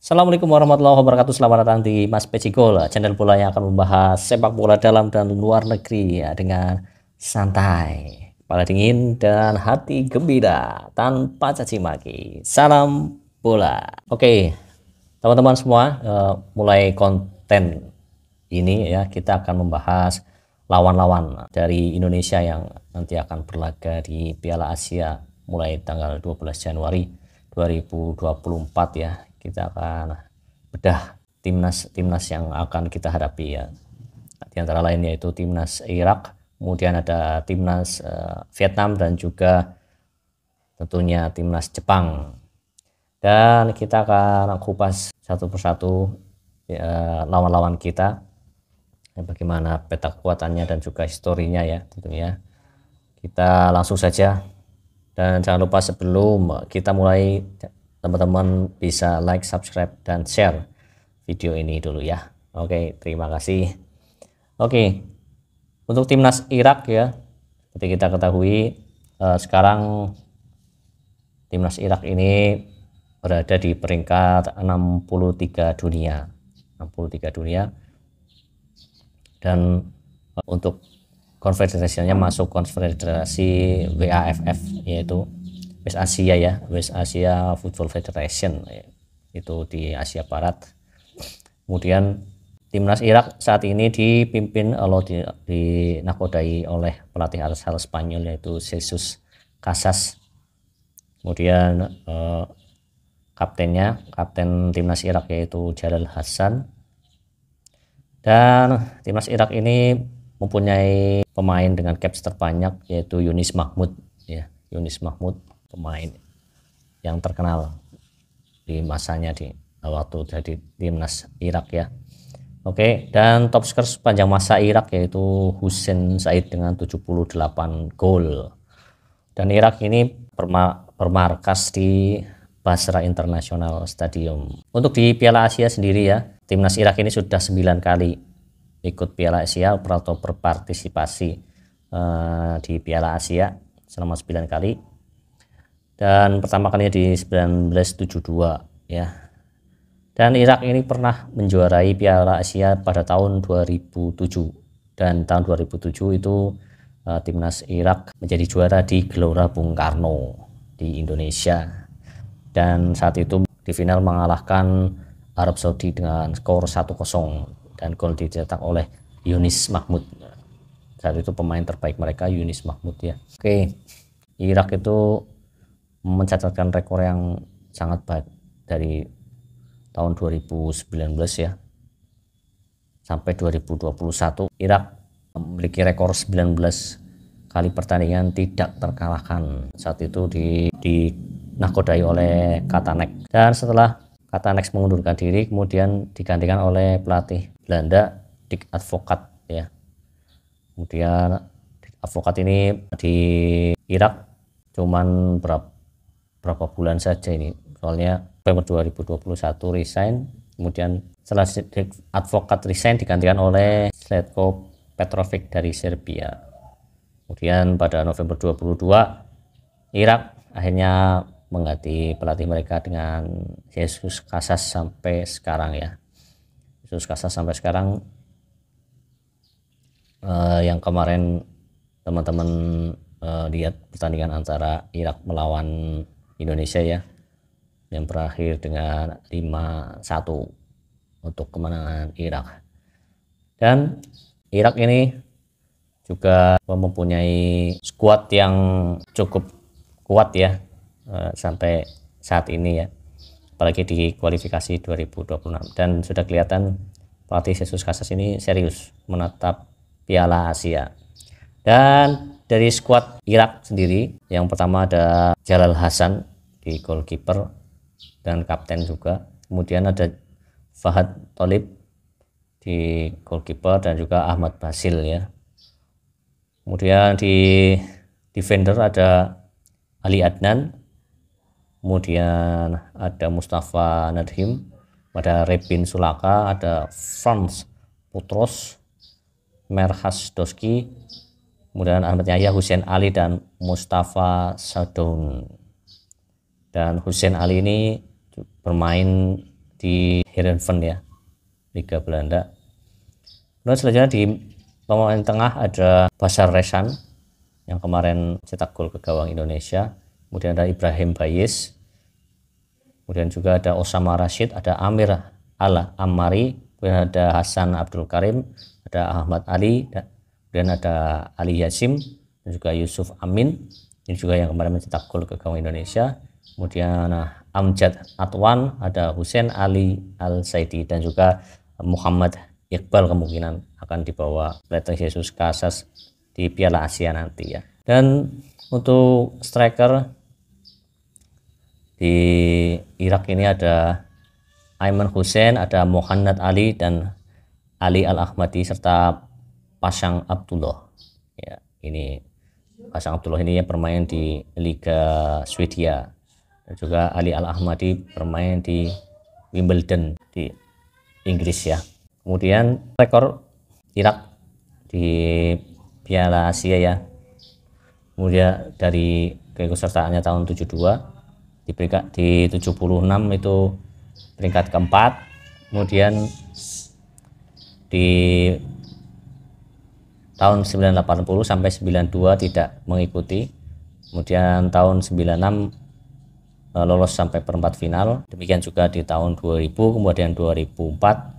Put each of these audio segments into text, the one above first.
Assalamualaikum warahmatullahi wabarakatuh. Selamat datang di Mas Pecikol, channel bola yang akan membahas sepak bola dalam dan luar negeri ya dengan santai, kepala dingin dan hati gembira tanpa caci maki. Salam bola. Oke, teman-teman semua, uh, mulai konten ini ya kita akan membahas lawan-lawan dari Indonesia yang nanti akan berlaga di Piala Asia mulai tanggal 12 Januari 2024 ya kita akan bedah timnas timnas yang akan kita hadapi ya. Di antara lain yaitu timnas Irak, kemudian ada timnas uh, Vietnam dan juga tentunya timnas Jepang. Dan kita akan kupas satu persatu ya, lawan-lawan uh, lawan -lawan kita, ya, bagaimana peta kekuatannya dan juga historinya ya tentunya. Kita langsung saja dan jangan lupa sebelum kita mulai teman-teman bisa like, subscribe, dan share video ini dulu ya. Oke, terima kasih. Oke, untuk timnas Irak ya, seperti kita ketahui eh, sekarang timnas Irak ini berada di peringkat 63 dunia, 63 dunia, dan eh, untuk konfederasinya masuk konfederasi WAFF yaitu West Asia ya West Asia Football Federation ya. itu di Asia Barat kemudian timnas Irak saat ini dipimpin atau eh, di, dinakodai oleh pelatih asal Spanyol yaitu Jesus Casas kemudian eh, kaptennya kapten timnas Irak yaitu Jalal Hasan dan timnas Irak ini mempunyai pemain dengan caps terbanyak yaitu Yunis Mahmud ya Yunis Mahmud pemain yang terkenal di masanya di waktu jadi timnas Irak ya. Oke, dan top skor sepanjang masa Irak yaitu Hussein Said dengan 78 gol. Dan Irak ini bermarkas di Basra International Stadium. Untuk di Piala Asia sendiri ya, timnas Irak ini sudah 9 kali ikut Piala Asia atau berpartisipasi uh, di Piala Asia selama 9 kali dan pertama kali di 1972 ya. Dan Irak ini pernah menjuarai Piala Asia pada tahun 2007 dan tahun 2007 itu uh, timnas Irak menjadi juara di Gelora Bung Karno di Indonesia dan saat itu di final mengalahkan Arab Saudi dengan skor 1-0 dan gol dicetak oleh Yunis Mahmud saat itu pemain terbaik mereka Yunis Mahmud ya oke Irak itu mencatatkan rekor yang sangat baik dari tahun 2019 ya sampai 2021 Irak memiliki rekor 19 kali pertandingan tidak terkalahkan saat itu di, dinakodai oleh Katanek dan setelah Katanek mengundurkan diri kemudian digantikan oleh pelatih Belanda Dick Advokat ya kemudian Advokat ini di Irak cuman berapa berapa bulan saja ini soalnya November 2021 resign kemudian setelah advokat resign digantikan oleh Sletko Petrovic dari Serbia kemudian pada November 22 Irak akhirnya mengganti pelatih mereka dengan Yesus Casas sampai sekarang ya Yesus Casas sampai sekarang eh, yang kemarin teman-teman eh, lihat pertandingan antara Irak melawan Indonesia ya yang berakhir dengan 5-1 untuk kemenangan Irak. Dan Irak ini juga mempunyai skuad yang cukup kuat ya eh, sampai saat ini ya. Apalagi di kualifikasi 2026 dan sudah kelihatan pelatih Jesus Casas ini serius menatap Piala Asia. Dan dari skuad Irak sendiri yang pertama ada Jalal Hasan di goalkeeper dan kapten juga kemudian ada Fahad Tolib di goalkeeper dan juga Ahmad Basil ya kemudian di defender ada Ali Adnan kemudian ada Mustafa Nadhim ada Rebin Sulaka ada Franz Putros Merhas Doski kemudian Ahmad Yahya Hussein Ali dan Mustafa Sadun dan Hussein Ali ini bermain di Herenven ya Liga Belanda kemudian selanjutnya di pemain tengah ada Basar Resan yang kemarin cetak gol ke gawang Indonesia kemudian ada Ibrahim Bayis kemudian juga ada Osama Rashid ada Amir Ala Amari kemudian ada Hasan Abdul Karim ada Ahmad Ali kemudian ada Ali Yasim dan juga Yusuf Amin ini juga yang kemarin mencetak gol ke gawang Indonesia kemudian nah, Amjad Atwan, ada Hussein Ali Al Saidi dan juga Muhammad Iqbal kemungkinan akan dibawa Leteng Yesus Kasas di Piala Asia nanti ya. Dan untuk striker di Irak ini ada Aiman Hussein, ada Muhammad Ali dan Ali Al Ahmadi serta Pasang Abdullah. Ya, ini Pasang Abdullah ini yang bermain di Liga Swedia dan juga Ali Al Ahmadi bermain di Wimbledon di Inggris ya kemudian rekor Irak di Piala Asia ya kemudian dari keikutsertaannya tahun 72 di peringkat di 76 itu peringkat keempat kemudian di tahun 980 sampai 92 tidak mengikuti kemudian tahun 96 Eh, lolos sampai perempat final. Demikian juga di tahun 2000, kemudian 2004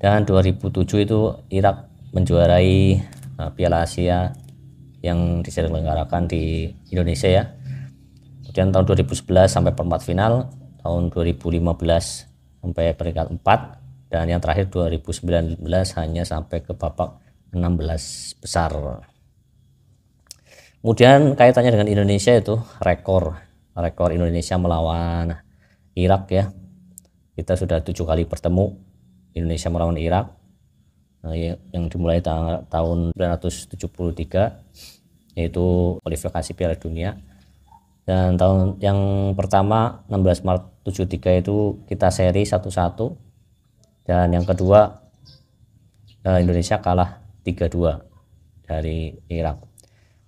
dan 2007 itu Irak menjuarai eh, Piala Asia yang diselenggarakan di Indonesia ya. Kemudian tahun 2011 sampai perempat final, tahun 2015 sampai peringkat 4 dan yang terakhir 2019 hanya sampai ke babak 16 besar. Kemudian kaitannya dengan Indonesia itu rekor rekor Indonesia melawan Irak ya kita sudah tujuh kali bertemu Indonesia melawan Irak nah, ya, yang dimulai tahun 1973 yaitu kualifikasi Piala Dunia dan tahun yang pertama 16 Maret 73 itu kita seri satu-satu dan yang kedua eh, Indonesia kalah 3-2 dari Irak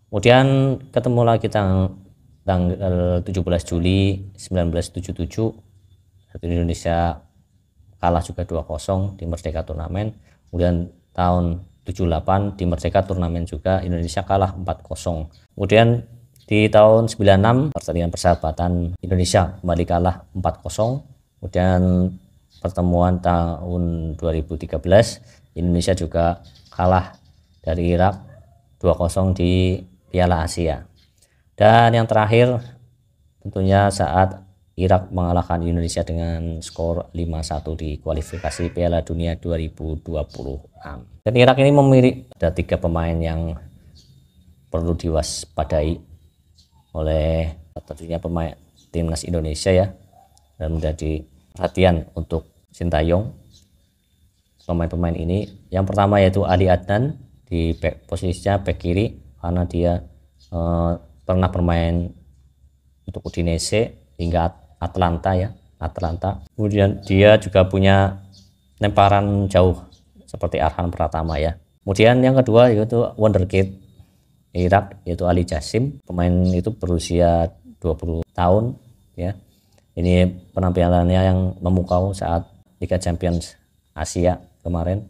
kemudian ketemu lagi tanggal tanggal 17 Juli 1977 satu Indonesia kalah juga 2-0 di Merdeka Turnamen kemudian tahun 78 di Merdeka Turnamen juga Indonesia kalah 4-0 kemudian di tahun 96 pertandingan persahabatan Indonesia kembali kalah 4-0 kemudian pertemuan tahun 2013 Indonesia juga kalah dari Irak 2-0 di Piala Asia. Dan yang terakhir tentunya saat Irak mengalahkan Indonesia dengan skor 5-1 di kualifikasi Piala Dunia 2026. Dan Irak ini memiliki ada tiga pemain yang perlu diwaspadai oleh tentunya pemain timnas Indonesia ya dan menjadi perhatian untuk Sintayong pemain-pemain ini yang pertama yaitu Ali Adnan di posisinya back kiri karena dia eh, pernah bermain untuk Udinese hingga Atlanta ya Atlanta kemudian dia juga punya lemparan jauh seperti Arhan Pratama ya kemudian yang kedua yaitu wonderkid Irak yaitu Ali Jasim pemain itu berusia 20 tahun ya ini penampilannya yang memukau saat Liga Champions Asia kemarin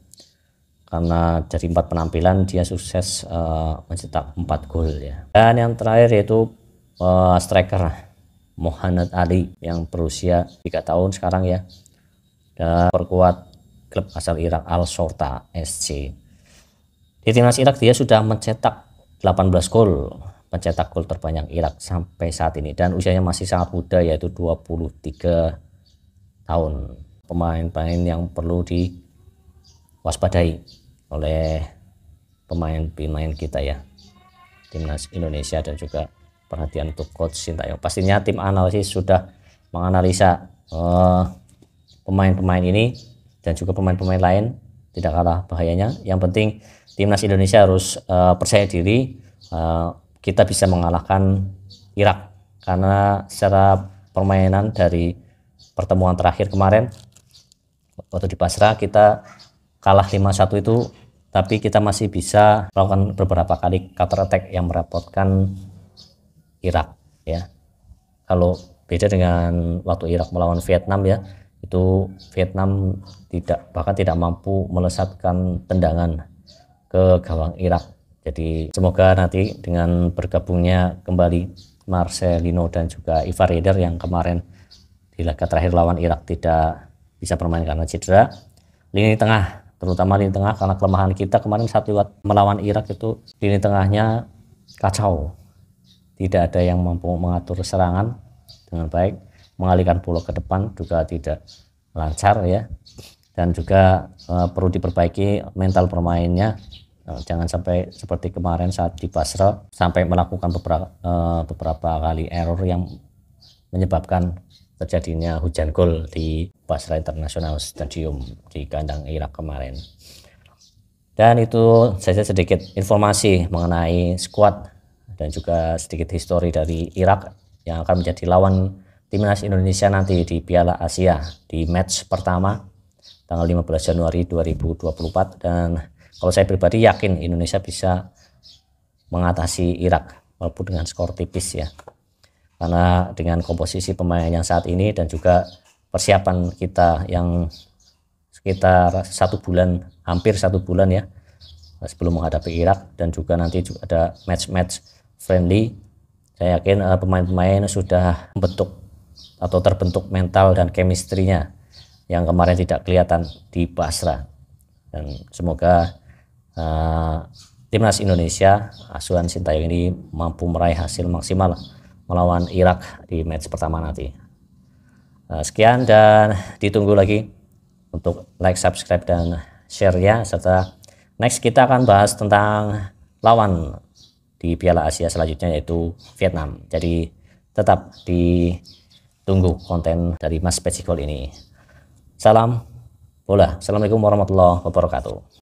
karena dari empat penampilan dia sukses uh, mencetak empat gol ya dan yang terakhir yaitu uh, striker Muhammad Ali yang berusia tiga tahun sekarang ya dan perkuat klub asal Irak Al Sorta SC di timnas Irak dia sudah mencetak 18 gol pencetak gol terbanyak Irak sampai saat ini dan usianya masih sangat muda yaitu 23 tahun pemain-pemain yang perlu diwaspadai oleh pemain-pemain kita ya timnas Indonesia dan juga perhatian untuk coach Sintayong pastinya tim analisis sudah menganalisa eh, pemain-pemain uh, ini dan juga pemain-pemain lain tidak kalah bahayanya yang penting timnas Indonesia harus uh, percaya diri uh, kita bisa mengalahkan Irak karena secara permainan dari pertemuan terakhir kemarin waktu di Basra kita kalah 5-1 itu tapi kita masih bisa melakukan beberapa kali counter attack yang merepotkan Irak ya. Kalau beda dengan waktu Irak melawan Vietnam ya, itu Vietnam tidak bahkan tidak mampu melesatkan tendangan ke gawang Irak. Jadi semoga nanti dengan bergabungnya kembali Marcelino dan juga Ivar Eder yang kemarin di laga terakhir lawan Irak tidak bisa bermain karena cedera. Lini tengah terutama di tengah karena kelemahan kita kemarin saat lewat melawan Irak itu di tengahnya kacau tidak ada yang mampu mengatur serangan dengan baik mengalihkan bola ke depan juga tidak lancar ya dan juga e, perlu diperbaiki mental permainnya e, eh, jangan sampai seperti kemarin saat di Basra sampai melakukan beberapa e, beberapa kali error yang menyebabkan terjadinya hujan gol di Basra International Stadium di kandang Irak kemarin. Dan itu saja sedikit informasi mengenai skuad dan juga sedikit histori dari Irak yang akan menjadi lawan timnas Indonesia nanti di Piala Asia di match pertama tanggal 15 Januari 2024 dan kalau saya pribadi yakin Indonesia bisa mengatasi Irak walaupun dengan skor tipis ya karena dengan komposisi pemain yang saat ini dan juga persiapan kita yang sekitar satu bulan hampir satu bulan ya sebelum menghadapi Irak dan juga nanti juga ada match-match friendly saya yakin eh, pemain-pemain sudah membentuk atau terbentuk mental dan kemistrinya yang kemarin tidak kelihatan di Basra dan semoga uh, timnas Indonesia asuhan Sintayong ini mampu meraih hasil maksimal melawan Irak di match pertama nanti. Eh, sekian dan ditunggu lagi untuk like, subscribe, dan share ya. Serta next kita akan bahas tentang lawan di Piala Asia selanjutnya yaitu Vietnam. Jadi tetap ditunggu konten dari Mas Pecikol ini. Salam bola. Assalamualaikum warahmatullahi wabarakatuh.